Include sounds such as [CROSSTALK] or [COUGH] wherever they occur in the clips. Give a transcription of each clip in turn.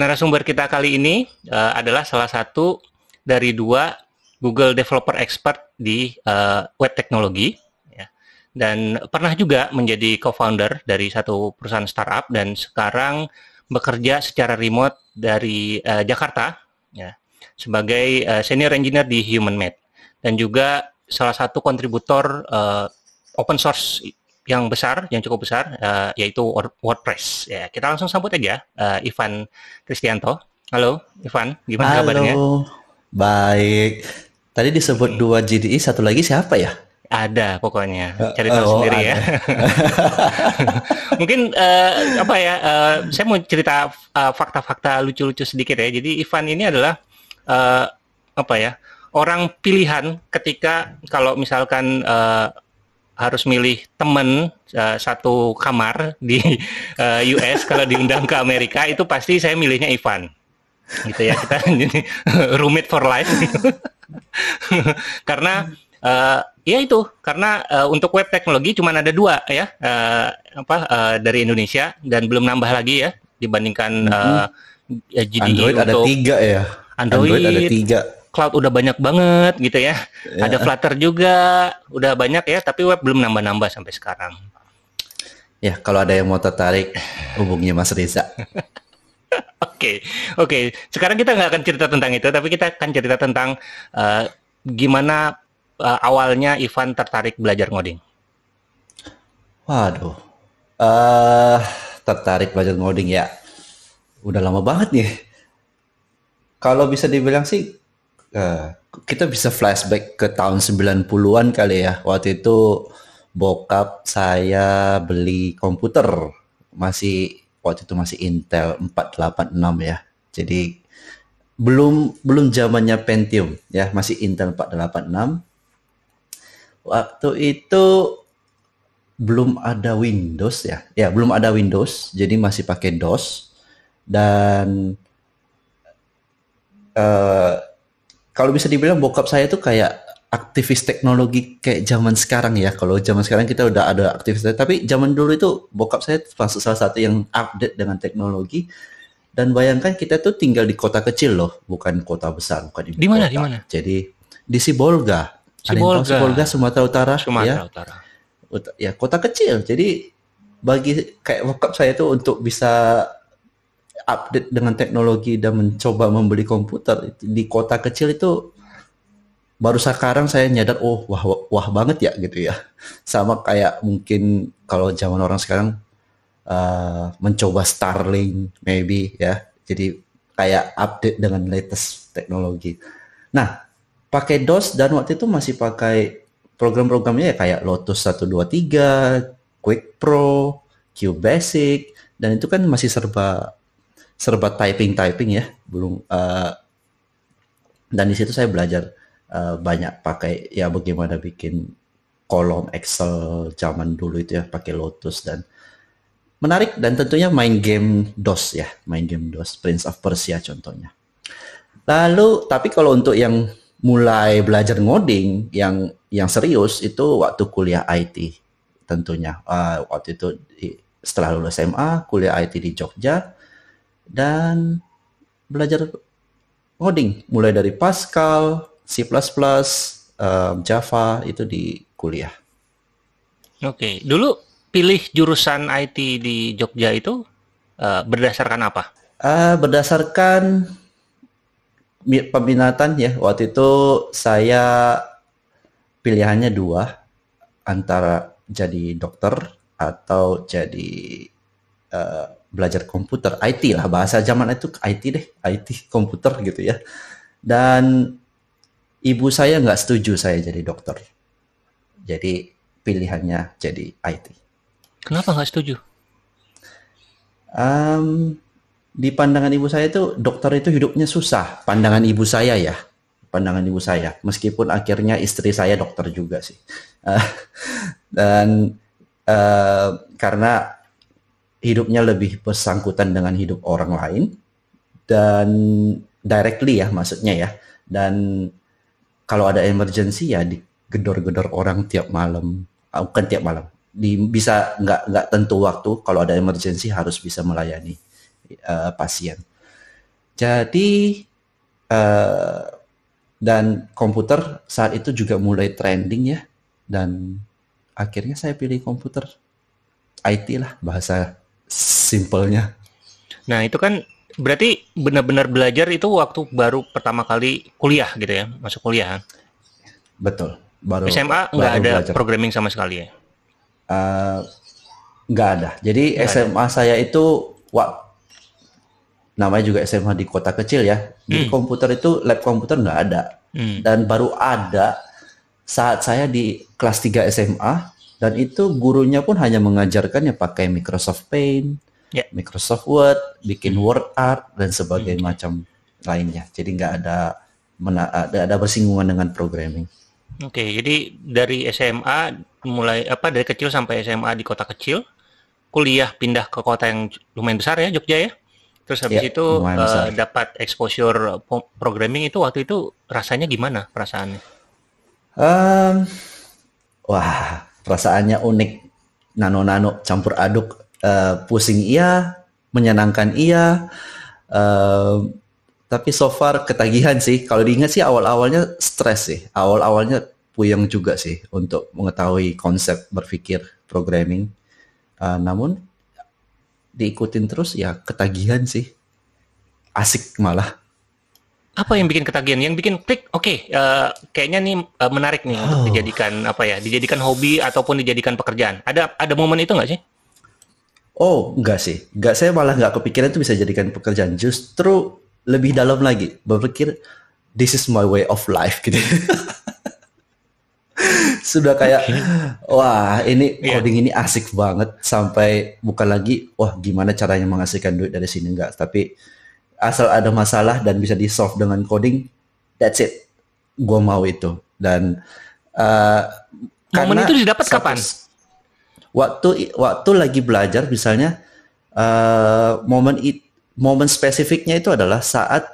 Narasumber kita kali ini uh, adalah salah satu dari dua Google Developer Expert di uh, web teknologi ya. dan pernah juga menjadi co-founder dari satu perusahaan startup dan sekarang bekerja secara remote dari uh, Jakarta ya, sebagai uh, senior engineer di HumanMade dan juga salah satu kontributor uh, open source yang besar, yang cukup besar, uh, yaitu WordPress. Ya, kita langsung sambut aja uh, Ivan Kristianto. Halo, Ivan, gimana Halo. kabarnya? Baik. Tadi disebut dua GDI, satu lagi siapa ya? Ada pokoknya, eh, cari tahu oh, sendiri ya. ada. ya. [LAUGHS] [LAUGHS] Mungkin uh, apa ya? Uh, saya mau cerita uh, fakta-fakta lucu-lucu sedikit ya. Jadi Ivan ini adalah uh, apa ya? Orang pilihan ketika kalau misalkan uh, harus milih temen uh, satu kamar di uh, [LAUGHS] eh, US kalau diundang ke Amerika itu pasti saya milihnya Ivan gitu ya kita jadi [LAUGHS] roommate for life [LAUGHS] karena uh, ya itu karena uh, untuk web teknologi cuma ada dua ya uh, apa uh, dari Indonesia dan belum nambah lagi ya dibandingkan mm mm-hmm. uh, GDI e Android untuk ada tiga ya Android, Android ada tiga cloud udah banyak banget gitu ya. Yeah. Ada Flutter juga, udah banyak ya, tapi web belum nambah-nambah sampai sekarang. Ya, kalau ada yang mau tertarik, hubungi Mas Riza. [LAUGHS] Oke, oke. Okay, okay. Sekarang kita nggak akan cerita tentang itu, tapi kita akan cerita tentang uh, gimana uh, awalnya Ivan tertarik belajar ngoding. Waduh, uh, tertarik belajar ngoding ya. Udah lama banget nih. Kalau bisa dibilang sih Eh. kita bisa flashback ke tahun 90-an kali ya. Waktu itu bokap saya beli komputer masih waktu itu masih Intel 486 ya. Jadi belum belum zamannya Pentium ya, masih Intel 486. Waktu itu belum ada Windows ya. Ya, belum ada Windows, jadi masih pakai DOS dan eh, kalau bisa dibilang bokap saya tuh kayak aktivis teknologi kayak zaman sekarang ya. Kalau zaman sekarang kita udah ada aktivis, tapi zaman dulu itu bokap saya masuk salah satu yang update dengan teknologi. Dan bayangkan kita tuh tinggal di kota kecil loh, bukan kota besar, bukan di mana? Di mana? Jadi di Sibolga. Sibolga. Sibolga Sumatera Utara. Sumatera ya. Utara. ya kota kecil. Jadi bagi kayak bokap saya tuh untuk bisa update dengan teknologi dan mencoba membeli komputer di kota kecil itu baru sekarang saya nyadar oh wah wah, banget ya gitu ya sama kayak mungkin kalau zaman orang sekarang uh, mencoba Starlink maybe ya jadi kayak update dengan latest teknologi nah pakai DOS dan waktu itu masih pakai program-programnya ya kayak Lotus 123 Quick Pro QBasic dan itu kan masih serba serba typing typing ya belum uh, dan di situ saya belajar uh, banyak pakai ya bagaimana bikin kolom Excel zaman dulu itu ya pakai Lotus dan menarik dan tentunya main game DOS ya main game DOS Prince of Persia contohnya lalu tapi kalau untuk yang mulai belajar ngoding yang yang serius itu waktu kuliah IT tentunya uh, waktu itu setelah lulus SMA kuliah IT di Jogja dan belajar coding mulai dari Pascal, C++, um, Java itu di kuliah. Oke, dulu pilih jurusan IT di Jogja itu uh, berdasarkan apa? Uh, berdasarkan peminatan ya. Waktu itu saya pilihannya dua antara jadi dokter atau jadi Eh, belajar komputer IT lah bahasa zaman itu IT deh IT komputer gitu ya dan ibu saya nggak setuju saya jadi dokter jadi pilihannya jadi IT kenapa nggak setuju um, di pandangan ibu saya itu dokter itu hidupnya susah pandangan ibu saya ya pandangan ibu saya meskipun akhirnya istri saya dokter juga sih [LAUGHS] dan uh, karena hidupnya lebih bersangkutan dengan hidup orang lain dan directly ya maksudnya ya dan kalau ada emergency ya digedor-gedor orang tiap malam ah, bukan tiap malam di bisa nggak nggak tentu waktu kalau ada emergency harus bisa melayani uh, pasien jadi uh, dan komputer saat itu juga mulai trending ya dan akhirnya saya pilih komputer IT lah bahasa simpelnya. Nah itu kan berarti benar-benar belajar itu waktu baru pertama kali kuliah gitu ya, masuk kuliah. Betul. Baru SMA nggak ada belajar. programming sama sekali ya? Uh, nggak ada. Jadi nggak SMA ada. saya itu wah, namanya juga SMA di kota kecil ya. Di hmm. komputer itu lab komputer nggak ada. Hmm. Dan baru ada saat saya di kelas 3 SMA dan itu gurunya pun hanya mengajarkannya pakai Microsoft Paint, yeah. Microsoft Word, bikin Word Art dan sebagainya hmm. macam lainnya. Jadi nggak ada mena ada, ada bersinggungan dengan programming. Oke, okay, jadi dari SMA mulai apa dari kecil sampai SMA di kota kecil, kuliah pindah ke kota yang lumayan besar ya Jogja ya. Terus habis yeah, itu uh, dapat exposure programming itu waktu itu rasanya gimana perasaannya? Um, wah, perasaannya unik, nano-nano campur aduk uh, pusing iya, menyenangkan iya. Uh, tapi so far ketagihan sih. Kalau diingat sih awal-awalnya stres sih. Awal-awalnya puyeng juga sih untuk mengetahui konsep berpikir programming. Uh, namun diikutin terus ya ketagihan sih. Asik malah. Apa yang bikin ketagihan? Yang bikin klik, oke, okay, uh, kayaknya nih uh, menarik nih oh. untuk dijadikan apa ya? Dijadikan hobi ataupun dijadikan pekerjaan. Ada ada momen itu nggak sih? Oh, enggak sih. Enggak, saya malah enggak kepikiran itu bisa jadikan pekerjaan. Justru lebih dalam lagi berpikir this is my way of life gitu. [LAUGHS] Sudah kayak okay. wah, ini iya. coding yeah. ini asik banget sampai bukan lagi wah gimana caranya menghasilkan duit dari sini enggak, tapi asal ada masalah dan bisa di-solve dengan coding, that's it. Gue mau itu. Dan uh, momen itu didapat kapan? waktu waktu lagi belajar misalnya uh, momen it, momen spesifiknya itu adalah saat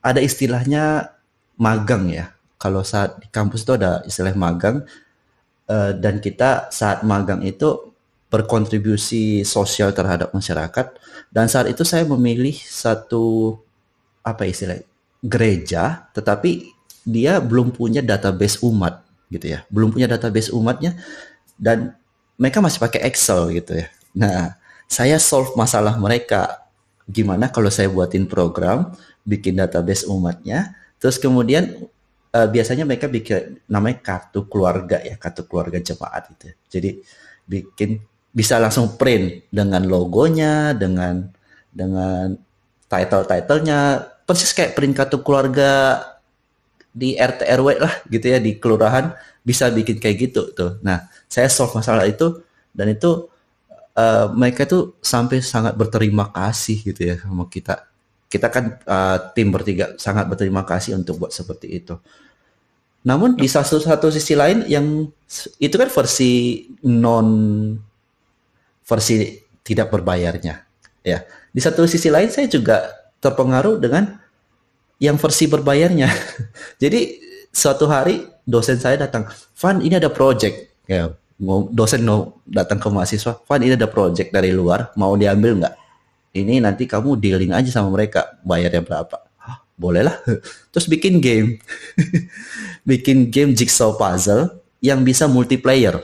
ada istilahnya magang ya kalau saat di kampus itu ada istilah magang uh, dan kita saat magang itu berkontribusi sosial terhadap masyarakat dan saat itu saya memilih satu apa ya istilah gereja tetapi dia belum punya database umat gitu ya belum punya database umatnya dan mereka masih pakai Excel gitu ya. Nah, saya solve masalah mereka. Gimana kalau saya buatin program, bikin database umatnya, terus kemudian uh, biasanya mereka bikin namanya kartu keluarga ya, kartu keluarga jemaat itu. Ya. Jadi bikin bisa langsung print dengan logonya, dengan dengan title-titlenya, persis kayak print kartu keluarga di RT RW lah gitu ya di kelurahan bisa bikin kayak gitu tuh. Nah, saya solve masalah itu dan itu uh, mereka tuh sampai sangat berterima kasih gitu ya sama kita. Kita kan uh, tim bertiga sangat berterima kasih untuk buat seperti itu. Namun di satu satu sisi lain yang itu kan versi non versi tidak berbayarnya ya. Di satu sisi lain saya juga terpengaruh dengan yang versi berbayarnya. [LAUGHS] Jadi suatu hari dosen saya datang, Van ini ada project. Ya, dosen no datang ke mahasiswa, Van ini ada project dari luar, mau diambil nggak? Ini nanti kamu dealing aja sama mereka, bayarnya berapa? Hah, bolehlah. [LAUGHS] Terus bikin game, [LAUGHS] bikin game jigsaw puzzle yang bisa multiplayer.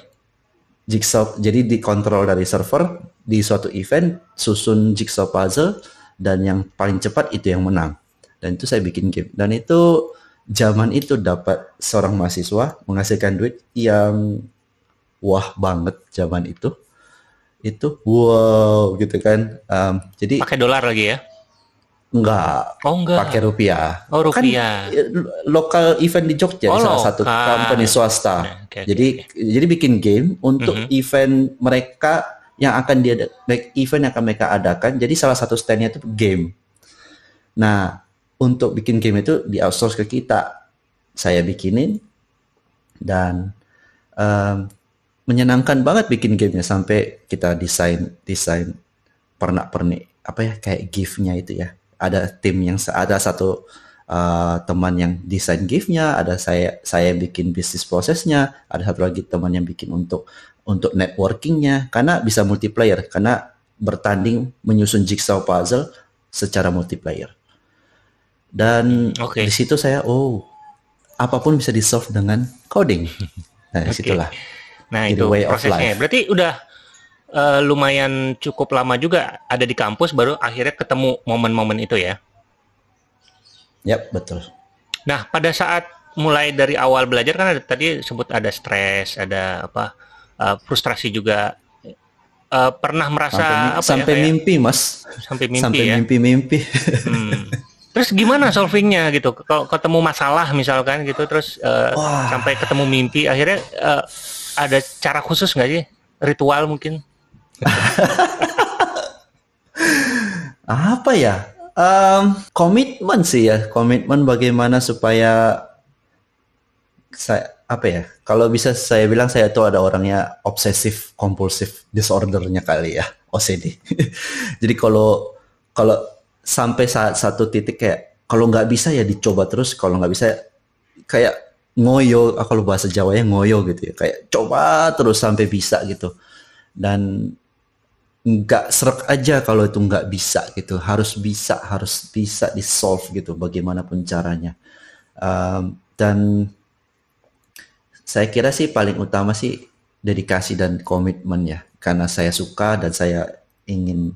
Jigsaw jadi dikontrol dari server di suatu event, susun jigsaw puzzle dan yang paling cepat itu yang menang dan itu saya bikin game dan itu zaman itu dapat seorang mahasiswa menghasilkan duit yang wah banget zaman itu itu wow gitu kan um, jadi pakai dolar lagi ya Enggak. Oh, enggak. Pakai rupiah. Oh, kan, rupiah. Kan lokal event di Jogja oh, salah satu ah. company swasta. Okay, okay, jadi okay. jadi bikin game untuk mm -hmm. event mereka yang akan dia event yang akan mereka adakan. Jadi salah satu standnya itu game. Nah, untuk bikin game itu di outsource ke kita. Saya bikinin dan um, menyenangkan banget bikin gamenya sampai kita desain desain pernah pernik apa ya kayak gifnya itu ya. Ada tim yang ada satu uh, teman yang desain gifnya ada saya saya bikin bisnis prosesnya, ada satu lagi teman yang bikin untuk untuk networkingnya karena bisa multiplayer karena bertanding menyusun jigsaw puzzle secara multiplayer. Dan okay. di situ saya oh apapun bisa di solve dengan coding. Nah, okay. situlah. Nah, itu way prosesnya. Of life. Berarti udah uh, lumayan cukup lama juga ada di kampus baru akhirnya ketemu momen-momen itu ya. Yap, betul. Nah, pada saat mulai dari awal belajar kan ada tadi sebut ada stres, ada apa? Uh, frustrasi juga uh, pernah merasa sampai, apa ya, sampai ya, mimpi, Mas. Sampai mimpi sampai ya. mimpi-mimpi. Hmm. [LAUGHS] Terus gimana solvingnya gitu? Kalau ketemu masalah misalkan gitu, terus uh, sampai ketemu mimpi, akhirnya uh, ada cara khusus nggak sih? Ritual mungkin? [LAUGHS] Apa ya? Um, komitmen sih ya, komitmen bagaimana supaya saya apa ya? Kalau bisa saya bilang saya tuh ada orangnya obsesif kompulsif disordernya kali ya, OCD. [LAUGHS] Jadi kalau kalau sampai saat satu titik kayak kalau nggak bisa ya dicoba terus kalau nggak bisa kayak ngoyo ah, kalau bahasa Jawanya ngoyo gitu ya kayak coba terus sampai bisa gitu dan nggak serak aja kalau itu nggak bisa gitu harus bisa harus bisa di solve gitu bagaimanapun caranya um, dan saya kira sih paling utama sih dedikasi dan komitmen ya karena saya suka dan saya ingin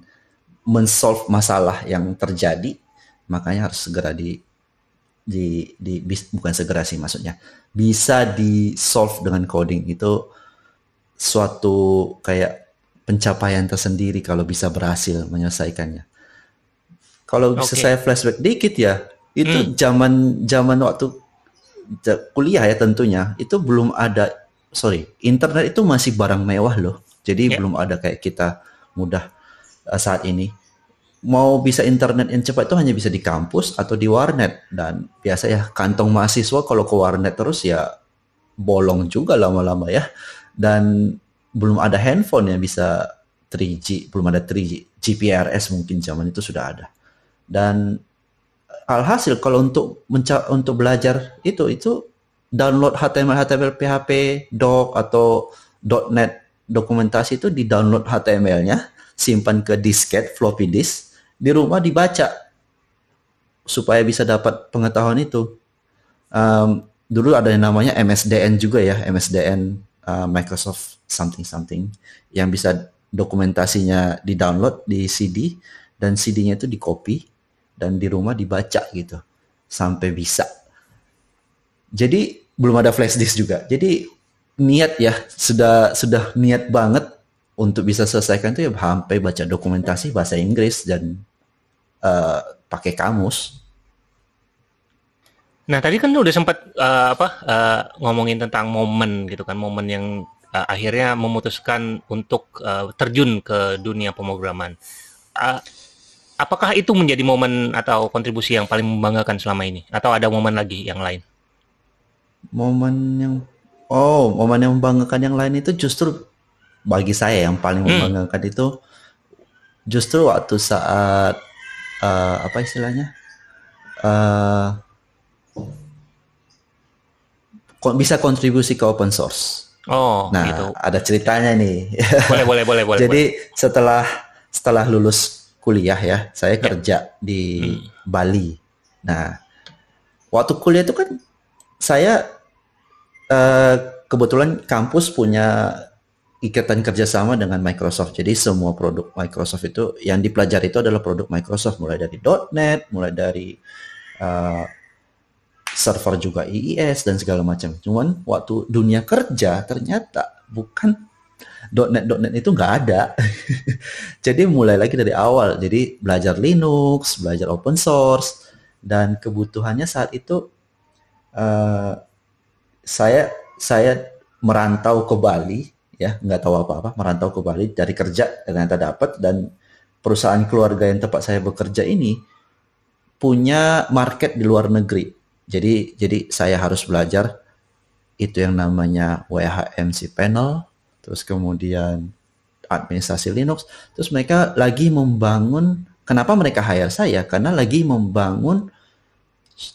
mensolve masalah yang terjadi, makanya harus segera di di, di bis, bukan segera sih maksudnya bisa di solve dengan coding itu suatu kayak pencapaian tersendiri kalau bisa berhasil menyelesaikannya. Kalau okay. bisa saya flashback dikit ya, itu hmm. zaman zaman waktu kuliah ya tentunya itu belum ada sorry internet itu masih barang mewah loh, jadi yeah. belum ada kayak kita mudah Eh, saat ini mau bisa internet yang cepat itu hanya bisa di kampus atau di warnet dan biasa ya kantong mahasiswa kalau ke warnet terus ya bolong juga lama-lama ya dan belum ada handphone yang bisa 3G belum ada 3G GPRS mungkin zaman itu sudah ada dan alhasil kalau untuk menca untuk belajar itu itu download HTML HTML PHP doc atau .net dokumentasi itu di download HTML-nya simpan ke disket, floppy disk, di rumah dibaca supaya bisa dapat pengetahuan itu. Um, dulu ada yang namanya MSDN juga ya, MSDN uh, eh, Microsoft something something yang bisa dokumentasinya di download di CD dan CD-nya itu di copy dan di rumah dibaca gitu sampai bisa. Jadi belum ada flash disk juga. Jadi niat ya sudah sudah niat banget untuk bisa selesaikan itu ya sampai baca dokumentasi bahasa Inggris dan uh, pakai kamus. Nah tadi kan lu udah sempat uh, eh, apa uh, ngomongin tentang momen gitu kan momen yang uh, akhirnya memutuskan untuk uh, terjun ke dunia pemrograman. Uh, apakah itu menjadi momen atau kontribusi yang paling membanggakan selama ini? Atau ada momen lagi yang lain? Momen yang oh momen yang membanggakan yang lain itu justru bagi saya yang paling hmm. membanggakan itu justru waktu saat uh, apa istilahnya uh, bisa kontribusi ke open source. Oh, nah gitu. ada ceritanya nih. Boleh boleh boleh [LAUGHS] boleh. Jadi boleh. setelah setelah lulus kuliah ya, saya ya. kerja di hmm. Bali. Nah waktu kuliah itu kan saya uh, kebetulan kampus punya ikatan kerjasama dengan Microsoft. Jadi semua produk Microsoft itu yang dipelajari itu adalah produk Microsoft, mulai dari .NET, mulai dari uh, server juga IIS dan segala macam. Cuman waktu dunia kerja ternyata bukan .NET .NET itu nggak ada. [LAUGHS] Jadi mulai lagi dari awal. Jadi belajar Linux, belajar open source dan kebutuhannya saat itu uh, saya saya merantau ke Bali ya nggak tahu apa-apa merantau ke Bali dari kerja ternyata dapat dan perusahaan keluarga yang tempat saya bekerja ini punya market di luar negeri jadi jadi saya harus belajar itu yang namanya WHMC panel terus kemudian administrasi Linux terus mereka lagi membangun kenapa mereka hire saya karena lagi membangun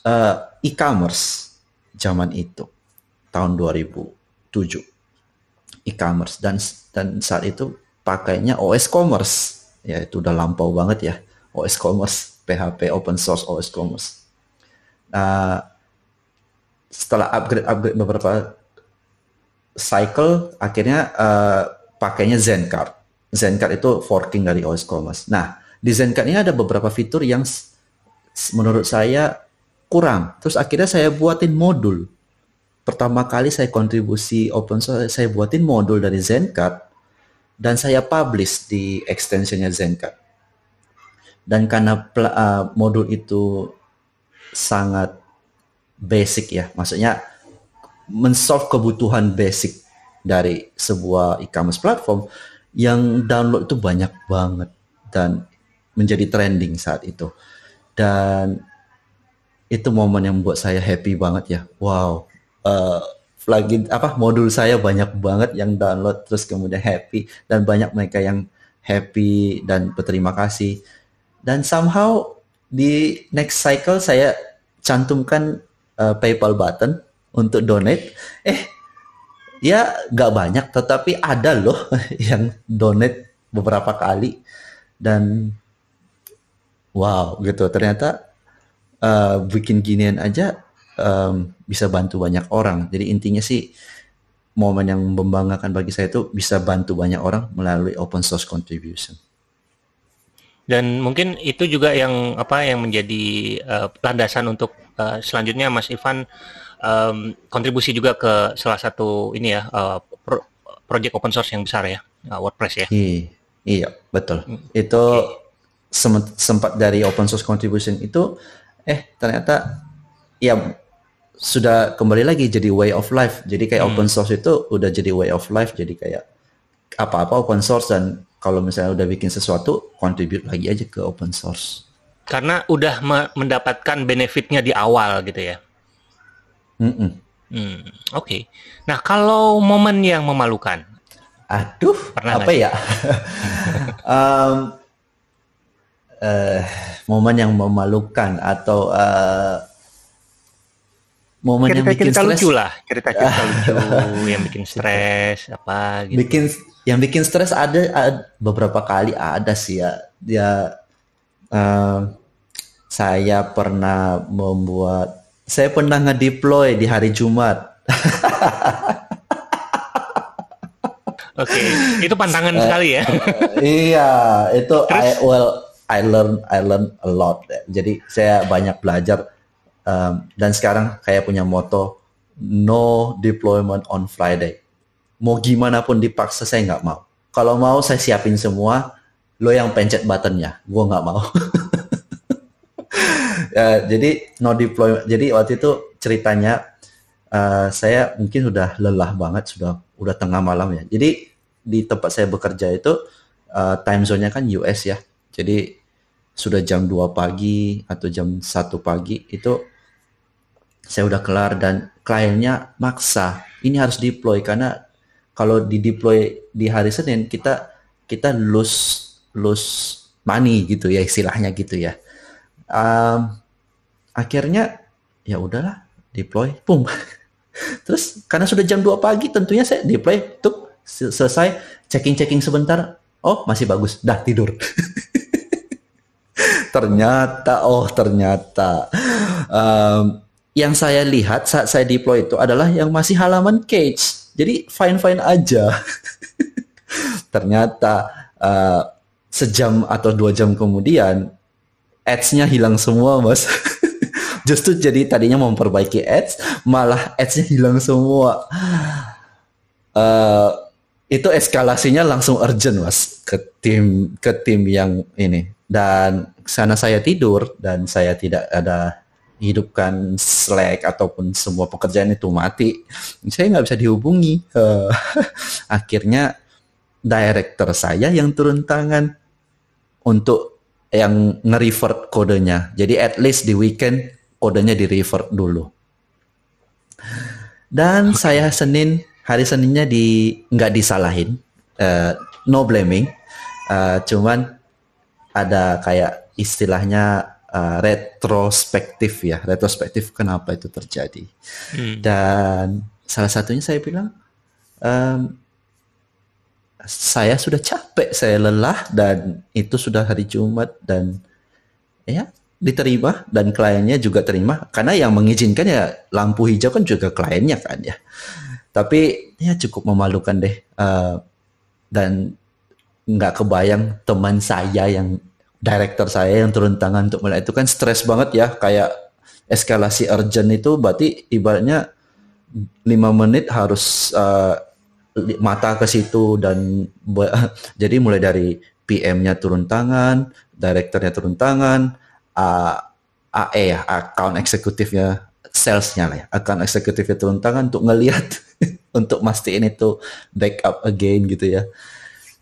uh, e-commerce zaman itu tahun 2007 e-commerce dan dan saat itu pakainya OS commerce ya itu udah lampau banget ya OS commerce PHP open source OS commerce nah, setelah upgrade upgrade beberapa cycle akhirnya uh, pakainya Zencard Zencard itu forking dari OS commerce nah di Zencard ini ada beberapa fitur yang menurut saya kurang terus akhirnya saya buatin modul pertama kali saya kontribusi open source, saya buatin modul dari Zencat dan saya publish di extensionnya Zencat. Dan karena uh, modul itu sangat basic ya, maksudnya mensolve kebutuhan basic dari sebuah e-commerce platform yang download itu banyak banget dan menjadi trending saat itu. Dan itu momen yang membuat saya happy banget ya. Wow, uh, lagi apa modul saya banyak banget yang download terus kemudian happy dan banyak mereka yang happy dan berterima kasih dan somehow di next cycle saya cantumkan uh, PayPal button untuk donate eh ya nggak banyak tetapi ada loh [LAUGHS] yang donate beberapa kali dan wow gitu ternyata uh, bikin ginian aja um, bisa bantu banyak orang. Jadi intinya sih momen yang membanggakan bagi saya itu bisa bantu banyak orang melalui open source contribution. Dan mungkin itu juga yang apa yang menjadi uh, landasan untuk uh, selanjutnya Mas Ivan um, kontribusi juga ke salah satu ini ya uh, pro project open source yang besar ya uh, WordPress ya. Iya, iya betul. Hmm. Itu okay. sempat dari open source contribution itu eh ternyata ya sudah kembali lagi jadi way of life. Jadi kayak hmm. open source itu udah jadi way of life. Jadi kayak apa-apa open source dan kalau misalnya udah bikin sesuatu, contribute lagi aja ke open source. Karena udah me mendapatkan benefitnya di awal gitu ya. Mm -mm. Hmm, Oke. Okay. Nah kalau momen yang memalukan, aduh, Pernah apa ya? um, [LAUGHS] uh, momen yang memalukan atau uh, momen cerita, yang bikin cerita stress lucu lah cerita cerita [LAUGHS] lucu yang bikin gitu. stres apa gitu. bikin yang bikin stres ada, ada beberapa kali ada sih ya dia ya, uh, eh, saya pernah membuat saya pernah ngedeploy di hari Jumat [LAUGHS] Oke, okay. itu pantangan uh, sekali ya. Eh, iya, itu Terus? I well I learn I learn a lot. Jadi saya banyak belajar um, dan sekarang kayak punya moto no deployment on Friday mau gimana pun dipaksa saya nggak mau kalau mau saya siapin semua lo yang pencet buttonnya gue nggak mau [LAUGHS] ya, jadi no deployment jadi waktu itu ceritanya uh, saya mungkin sudah lelah banget sudah udah tengah malam ya jadi di tempat saya bekerja itu uh, time zone-nya kan US ya jadi sudah jam 2 pagi atau jam 1 pagi itu saya udah kelar dan kliennya maksa ini harus deploy karena kalau di deploy di hari Senin kita kita lose lose money gitu ya istilahnya gitu ya um, akhirnya ya udahlah deploy pum [LAUGHS] terus karena sudah jam 2 pagi tentunya saya deploy tuh selesai checking checking sebentar oh masih bagus dah tidur [LAUGHS] ternyata oh ternyata um, yang saya lihat saat saya deploy itu adalah yang masih halaman cage. Jadi fine-fine aja. [LAUGHS] Ternyata uh, sejam atau dua jam kemudian ads-nya hilang semua, Mas. [LAUGHS] Justru jadi tadinya memperbaiki ads, malah ads-nya hilang semua. Uh, itu eskalasinya langsung urgent, Mas, ke tim ke tim yang ini. Dan sana saya tidur dan saya tidak ada hidupkan Slack ataupun semua pekerjaan itu mati, saya nggak bisa dihubungi. Eh, [LAUGHS] akhirnya director saya yang turun tangan untuk yang nge-revert kodenya. Jadi at least di weekend kodenya di-revert dulu. Dan saya Senin hari Seninnya di nggak disalahin, uh, no blaming, uh, cuman ada kayak istilahnya Eh, retrospektif ya retrospektif kenapa itu terjadi hmm. dan salah satunya saya bilang um, saya sudah capek saya lelah dan itu sudah hari Jumat dan ya diterima dan kliennya juga terima karena yang mengizinkan ya lampu hijau kan juga kliennya kan ya tapi ya cukup memalukan deh uh, dan nggak kebayang teman saya yang director saya yang turun tangan untuk melihat itu kan stres banget ya kayak eskalasi urgent itu berarti ibaratnya lima menit harus uh, mata ke situ dan [LAUGHS] jadi mulai dari PM-nya turun tangan, direkturnya turun tangan, uh, eh, AE ya account executive eksekutifnya salesnya lah ya, account eksekutifnya turun tangan untuk ngelihat [LAUGHS] untuk mastiin itu backup again gitu ya.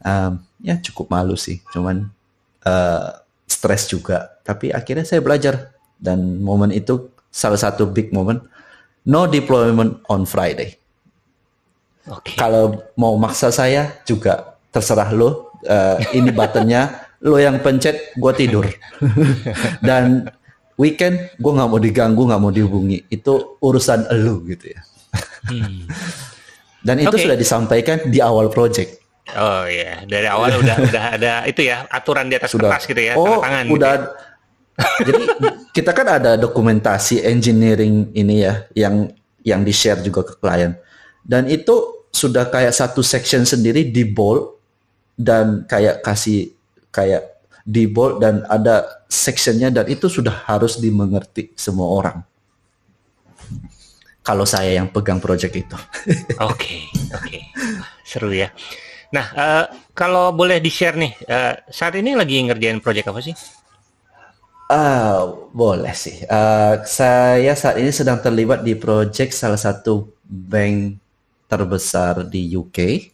Um, ya cukup malu sih, cuman Eh, stres juga. Tapi akhirnya saya belajar dan momen itu salah satu big moment. No deployment on Friday. Okay. Kalau mau maksa saya juga terserah lo. Uh, ini buttonnya lo yang pencet, gue tidur. [LAUGHS] dan weekend gue nggak mau diganggu, nggak mau dihubungi. Itu urusan lo gitu ya. hmm. Dan itu okay. sudah disampaikan di awal project. Oh iya, dari awal udah [LAUGHS] udah ada itu ya aturan di atas Sudah. kertas gitu ya, oh, tangan. Gitu udah. Gitu [LAUGHS] Jadi kita kan ada dokumentasi engineering ini ya yang yang di share juga ke klien. Dan itu sudah kayak satu section sendiri di bold dan kayak kasih kayak di bold dan ada sectionnya dan itu sudah harus dimengerti semua orang. Kalau saya yang pegang project itu. [LAUGHS] Oke, okay, oke. Okay. Seru ya. Nah, uh, kalau boleh di-share nih, uh, saat ini lagi ngerjain proyek apa sih? Uh, boleh sih. Uh, saya saat ini sedang terlibat di proyek salah satu bank terbesar di UK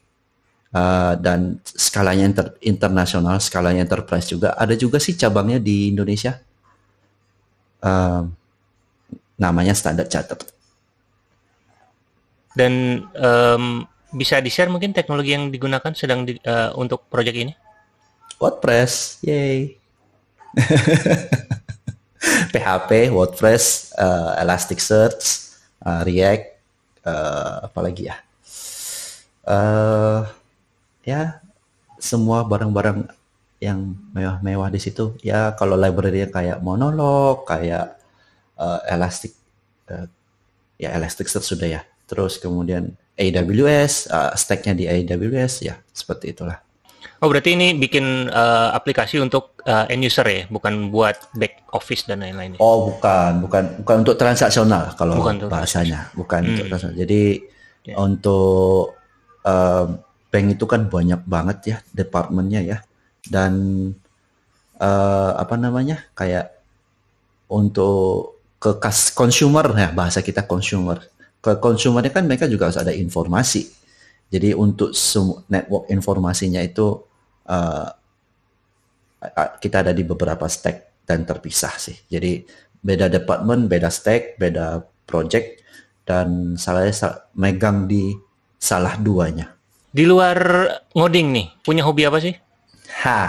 uh, dan skalanya inter internasional, skalanya enterprise juga. Ada juga sih cabangnya di Indonesia. Uh, namanya Standard Chartered. Dan um, bisa di-share mungkin teknologi yang digunakan sedang di, uh, untuk proyek ini? WordPress, yay. PHP, [LAUGHS] WordPress, uh, Elasticsearch, uh, React, uh, apalagi ya? Uh, ya, semua barang-barang yang mewah-mewah di situ. Ya, kalau library kayak Monolog, kayak uh, Elastic, uh, ya Elasticsearch sudah ya. Terus kemudian AWS, uh, stacknya di AWS, ya seperti itulah. Oh berarti ini bikin uh, aplikasi untuk uh, end user ya, bukan buat back office dan lain-lain. Ya? Oh bukan, bukan, bukan untuk transaksional kalau bukan bahasanya, bukan hmm. untuk transaksional. Jadi yeah. untuk uh, bank itu kan banyak banget ya departemennya ya, dan uh, apa namanya kayak untuk ke kas consumer ya bahasa kita consumer ke konsumennya kan mereka juga harus ada informasi. Jadi untuk network informasinya itu uh, kita ada di beberapa stack dan terpisah sih. Jadi beda department, beda stack, beda project dan salahnya megang di salah duanya. Di luar ngoding nih, punya hobi apa sih? Ha,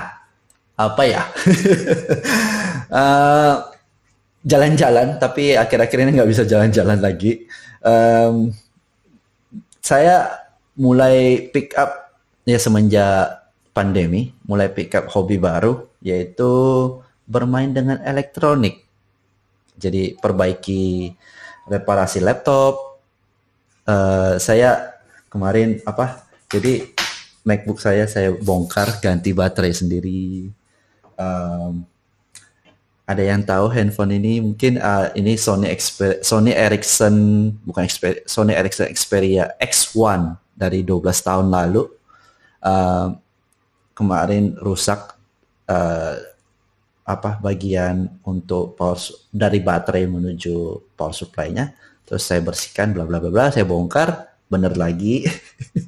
apa ya? [LAUGHS] Eh, jalan-jalan, uh, jalan -jalan, tapi akhir-akhir ini nggak bisa jalan-jalan lagi um, saya mulai pick up ya semenjak pandemi, mulai pick up hobi baru yaitu bermain dengan elektronik. Jadi perbaiki reparasi laptop. Uh, saya kemarin apa? Jadi MacBook saya saya bongkar ganti baterai sendiri. Um, ada yang tahu handphone ini mungkin uh, ini Sony Xper Sony Ericsson bukan Xper Sony Ericsson Xperia X1 dari 12 tahun lalu uh, kemarin rusak uh, apa bagian untuk power dari baterai menuju power supply-nya terus saya bersihkan bla bla bla bla saya bongkar bener lagi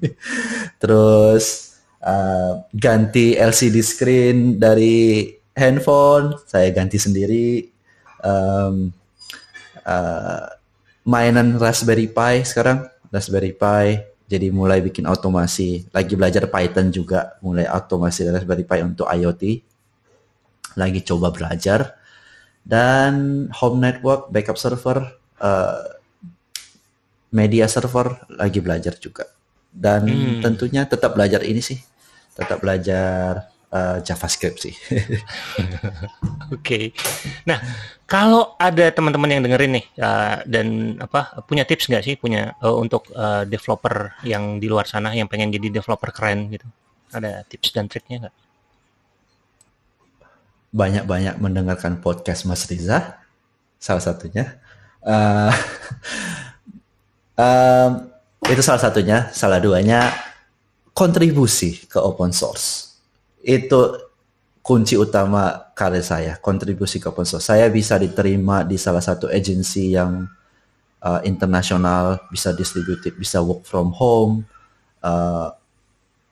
[LAUGHS] terus uh, ganti LCD screen dari handphone saya ganti sendiri um, uh, mainan Raspberry Pi sekarang Raspberry Pi jadi mulai bikin otomasi lagi belajar Python juga mulai otomasi Raspberry Pi untuk IoT lagi coba belajar dan home network backup server uh, media server lagi belajar juga dan hmm. tentunya tetap belajar ini sih tetap belajar uh, JavaScript sih. [LAUGHS] Oke. okay. Nah, kalau ada teman-teman yang dengerin nih uh, dan apa punya tips nggak sih punya uh, untuk uh, developer yang di luar sana yang pengen jadi developer keren gitu, ada tips dan triknya nggak? Banyak-banyak mendengarkan podcast Mas Riza, salah satunya. Uh, um, [LAUGHS] itu salah satunya, salah duanya kontribusi ke open source itu kunci utama karir saya, kontribusi ke sponsor. Saya bisa diterima di salah satu agensi yang uh, internasional, bisa distributed, bisa work from home, uh,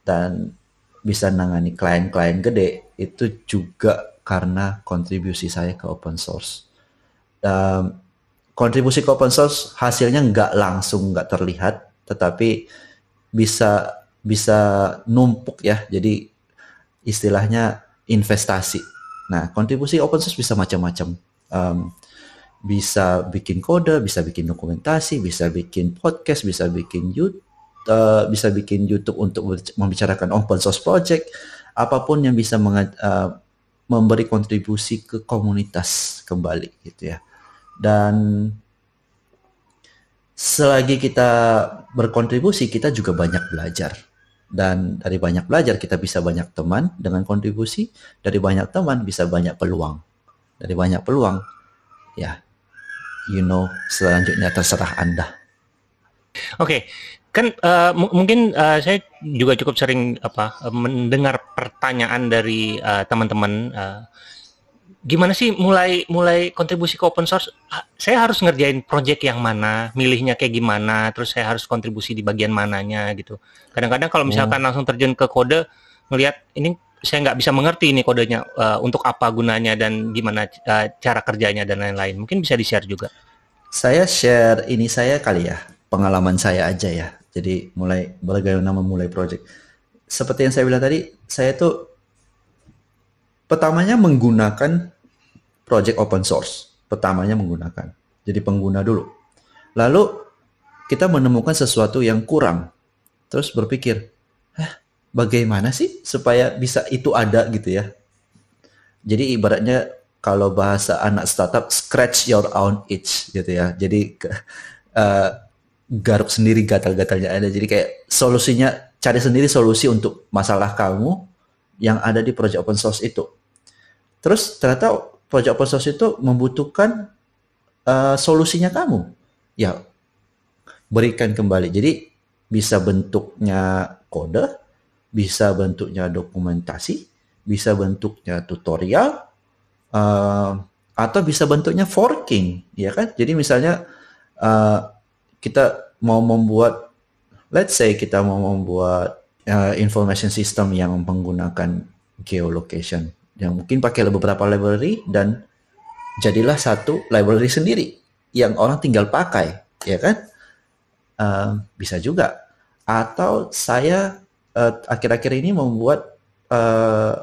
dan bisa nangani klien-klien gede. Itu juga karena kontribusi saya ke open source. Um, kontribusi ke open source hasilnya nggak langsung nggak terlihat, tetapi bisa bisa numpuk ya. Jadi istilahnya investasi. Nah, kontribusi open source bisa macam-macam. Um, bisa bikin kode, bisa bikin dokumentasi, bisa bikin podcast, bisa bikin YouTube, uh, bisa bikin YouTube untuk membicarakan open source project, apapun yang bisa uh, memberi kontribusi ke komunitas kembali gitu ya. Dan selagi kita berkontribusi, kita juga banyak belajar dan dari banyak belajar kita bisa banyak teman dengan kontribusi dari banyak teman bisa banyak peluang dari banyak peluang ya you know selanjutnya terserah anda oke okay kan uh, mungkin uh, saya juga cukup sering apa mendengar pertanyaan dari eh, teman-teman uh, uh, gimana sih mulai mulai kontribusi ke open source? Ah, saya harus ngerjain project yang mana, milihnya kayak gimana, terus saya harus kontribusi di bagian mananya gitu. Kadang-kadang kalau misalkan hmm. langsung terjun ke kode, melihat ini saya nggak bisa mengerti ini kodenya uh, untuk apa gunanya dan gimana uh, cara kerjanya dan lain-lain. Mungkin bisa di share juga. Saya share ini saya kali ya pengalaman saya aja ya. Jadi mulai nama mulai project. Seperti yang saya bilang tadi, saya tuh pertamanya menggunakan project open source. Pertamanya menggunakan. Jadi pengguna dulu. Lalu kita menemukan sesuatu yang kurang. Terus berpikir, eh, bagaimana sih supaya bisa itu ada gitu ya? Jadi ibaratnya kalau bahasa anak startup, scratch your own itch gitu ya. Jadi uh, [LAUGHS] garuk sendiri gatal-gatalnya ada. Jadi kayak solusinya, cari sendiri solusi untuk masalah kamu yang ada di project open source itu. Terus ternyata project open source itu membutuhkan uh, solusinya kamu. Ya, berikan kembali. Jadi bisa bentuknya kode, bisa bentuknya dokumentasi, bisa bentuknya tutorial, uh, atau bisa bentuknya forking, ya kan? Jadi misalnya uh, kita mau membuat, let's say kita mau membuat uh, information system yang menggunakan geolocation yang mungkin pakai beberapa library dan jadilah satu library sendiri yang orang tinggal pakai, ya kan? Uh, bisa juga. Atau saya eh, akhir-akhir uh, ini membuat uh, eh,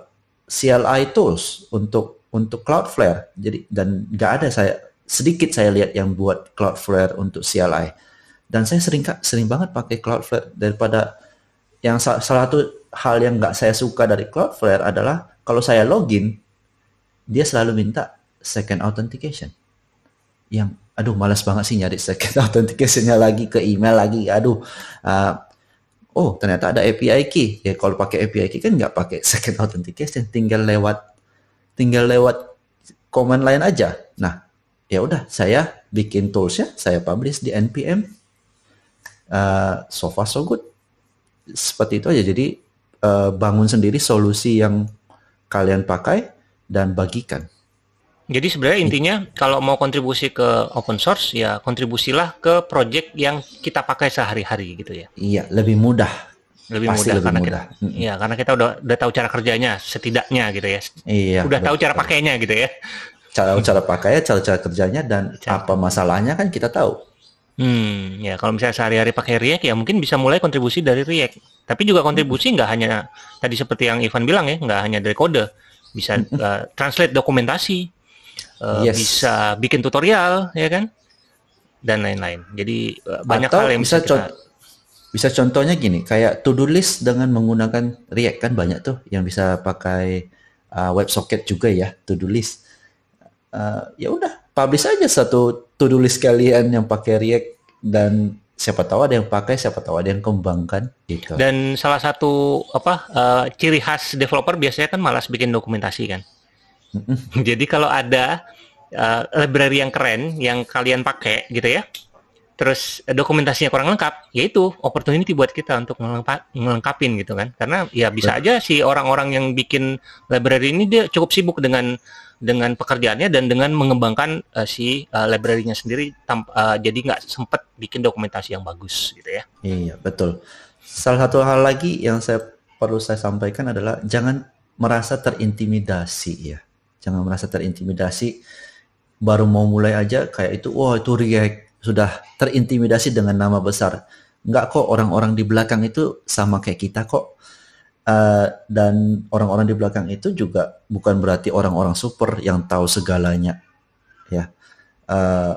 CLI tools untuk untuk Cloudflare. Jadi dan nggak ada saya sedikit saya lihat yang buat Cloudflare untuk CLI. Dan saya sering sering banget pakai Cloudflare daripada yang salah satu hal yang nggak saya suka dari Cloudflare adalah kalau saya login, dia selalu minta second authentication. Yang aduh malas banget sih nyari second [LAUGHS] authenticationnya lagi ke email lagi aduh uh, oh ternyata ada API key ya kalau pakai API key kan nggak pakai [LAUGHS] second authentication tinggal lewat tinggal lewat command line aja nah ya udah saya bikin tools toolsnya saya publish di npm uh, ah, so far so good seperti itu aja jadi uh, bangun sendiri solusi yang kalian pakai dan bagikan. Jadi sebenarnya intinya kalau mau kontribusi ke open source ya kontribusilah ke project yang kita pakai sehari-hari gitu ya. Iya, lebih mudah. Lebih Pasti mudah lebih karena mudah. kita mm-hmm. karena kita udah udah tahu cara kerjanya setidaknya gitu ya. Iya. Udah tahu cara pakainya gitu ya. Cara cara pakainya, cara cara kerjanya dan cara. apa masalahnya kan kita tahu. Hmm, ya kalau misalnya sehari-hari pakai React ya mungkin bisa mulai kontribusi dari React. Tapi juga kontribusi nggak hanya tadi seperti yang Ivan bilang ya, nggak hanya dari kode, bisa uh, translate dokumentasi, uh, yes. bisa bikin tutorial, ya kan, dan lain-lain. Jadi uh, banyak Atau hal yang bisa, bisa kita... bisa contohnya gini, kayak to-do list dengan menggunakan React kan banyak tuh yang bisa pakai uh, WebSocket juga ya to-do list. Uh, ya udah publish aja satu to-do list kalian yang pakai React dan siapa tahu ada yang pakai, siapa tahu ada yang kembangkan gitu. Dan salah satu apa uh, ciri khas developer biasanya kan malas bikin dokumentasi kan. [LAUGHS] Jadi kalau ada uh, library yang keren yang kalian pakai gitu ya. Terus dokumentasinya kurang lengkap, yaitu opportunity buat kita untuk melengkapin gitu kan. Karena ya bisa aja si orang-orang yang bikin library ini dia cukup sibuk dengan dengan pekerjaannya dan dengan mengembangkan uh, si uh, library-nya sendiri tanpa, uh, eh, jadi nggak sempat bikin dokumentasi yang bagus gitu ya. Iya, betul. Salah satu hal lagi yang saya perlu saya sampaikan adalah jangan merasa terintimidasi ya. Jangan merasa terintimidasi baru mau mulai aja kayak itu wah itu React sudah terintimidasi dengan nama besar. Nggak kok orang-orang di belakang itu sama kayak kita kok Eh, dan orang-orang di belakang itu juga bukan berarti orang-orang super yang tahu segalanya ya uh,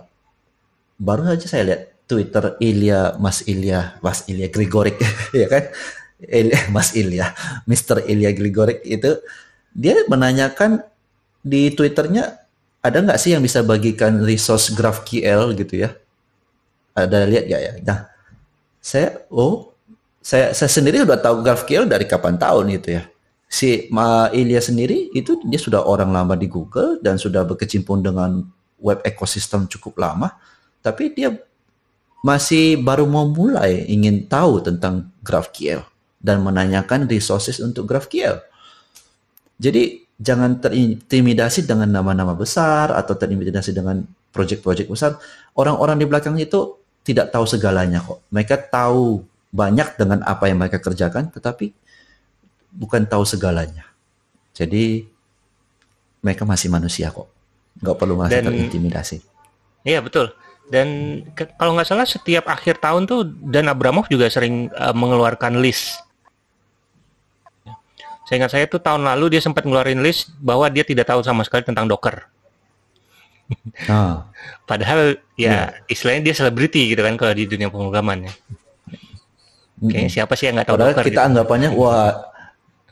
baru saja saya lihat Twitter Ilya Mas Ilya Mas Ilya Grigorik [LAUGHS] ya kan Ilya, Mas Ilya Mister Ilya Grigorik itu dia menanyakan di Twitternya ada nggak sih yang bisa bagikan resource GraphQL gitu ya ada lihat ya ya nah saya oh saya saya sendiri sudah tahu GraphQL dari kapan tahun itu ya. Si Ma Ilya sendiri itu dia sudah orang lama di Google dan sudah berkecimpung dengan web ekosistem cukup lama, tapi dia masih baru mau mulai ingin tahu tentang GraphQL dan menanyakan resources untuk GraphQL. Jadi jangan terintimidasi dengan nama-nama besar atau terintimidasi dengan project-project besar. Orang-orang di belakang itu tidak tahu segalanya kok. Mereka tahu banyak dengan apa yang mereka kerjakan, tetapi bukan tahu segalanya. Jadi mereka masih manusia kok, nggak perlu merasa terintimidasi. Iya betul. Dan ke, kalau nggak salah setiap akhir tahun tuh Dan Abramov juga sering uh, mengeluarkan list. Ya. Saya ingat saya tuh tahun lalu dia sempat ngeluarin list bahwa dia tidak tahu sama sekali tentang Docker. Oh. [LAUGHS] Padahal ya yeah. istilahnya dia selebriti gitu kan kalau di dunia pemrograman ya. Kayaknya siapa sih yang nggak tahu Padahal Kita gitu. anggapannya wah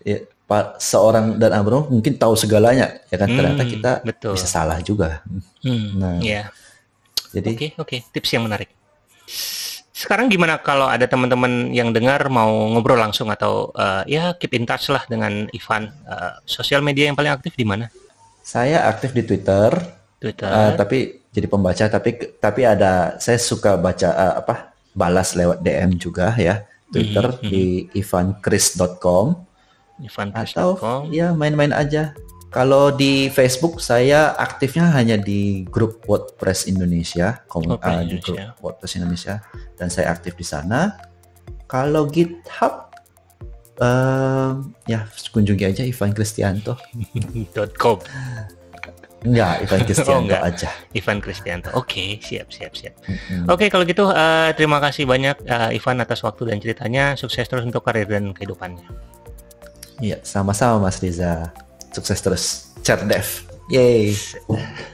ya, Pak seorang dan Abro mungkin tahu segalanya, ya kan? Hmm, Ternyata kita betul. bisa salah juga. Hmm, nah, ya. Jadi oke okay, oke okay. tips yang menarik. Sekarang gimana kalau ada teman-teman yang dengar mau ngobrol langsung atau uh, ya keep in touch lah dengan Ivan. Uh, sosial media yang paling aktif di mana? Saya aktif di Twitter. Twitter. Uh, tapi jadi pembaca tapi tapi ada saya suka baca uh, apa balas lewat DM juga ya. Twitter mm -hmm. di ivanchris.com atau ya main-main aja. Kalau di Facebook saya aktifnya hanya di grup WordPress Indonesia, komun, okay, uh, di grup WordPress Indonesia dan saya aktif di sana. Kalau GitHub uh, ya kunjungi aja ivanchristianto.com [LAUGHS] Enggak, Ivan Kristianto [LAUGHS] oh, enggak. aja. Ivan Kristianto. Oh. Oke, okay, siap siap siap. Mm-hmm. Oke, okay, kalau gitu uh, terima kasih banyak uh, Ivan atas waktu dan ceritanya. Sukses terus untuk karir dan kehidupannya. Iya, sama-sama Mas Riza. Sukses terus. Cerdev. Yay. [LAUGHS]